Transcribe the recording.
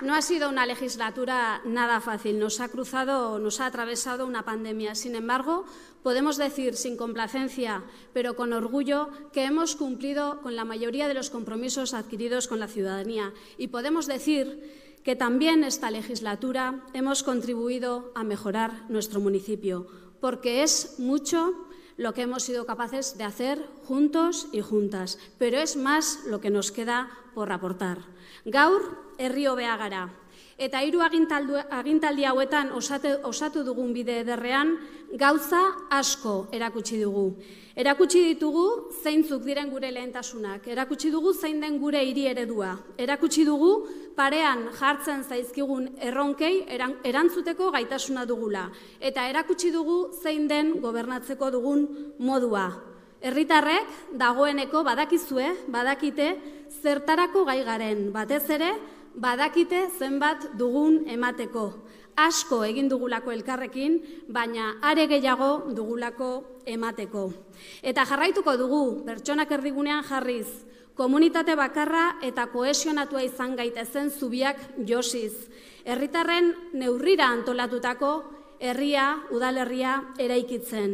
No ha sido una legislatura nada fácil, nos ha cruzado, nos ha atravesado una pandemia. Sin embargo, podemos decir sin complacencia, pero con orgullo, que hemos cumplido con la mayoría de los compromisos adquiridos con la ciudadanía y podemos decir que también esta legislatura hemos contribuido a mejorar nuestro municipio, porque es mucho lo que hemos sido capaces de hacer juntos y juntas, pero es más lo que nos queda por aportar. Gaur, herri Eta hiru agintaldi hauetan osatu dugun bide ederrean gauza asko erakutsi dugu. Erakutsi ditugu zeintzuk diren gure lehentasunak, erakutsi dugu zein den gure hiri eredua, erakutsi dugu parean jartzen zaizkigun erronkei erantzuteko gaitasuna dugula eta erakutsi dugu zein den gobernatzeko dugun modua. Herritarrek dagoeneko badakizue, badakite zertarako gaigaren batez ere badakite zenbat dugun emateko. Asko egin dugulako elkarrekin, baina are gehiago dugulako emateko. Eta jarraituko dugu pertsonak erdigunean jarriz, komunitate bakarra eta kohesionatua izan gaitezen zubiak josiz. Herritarren neurrira antolatutako herria, udalerria eraikitzen.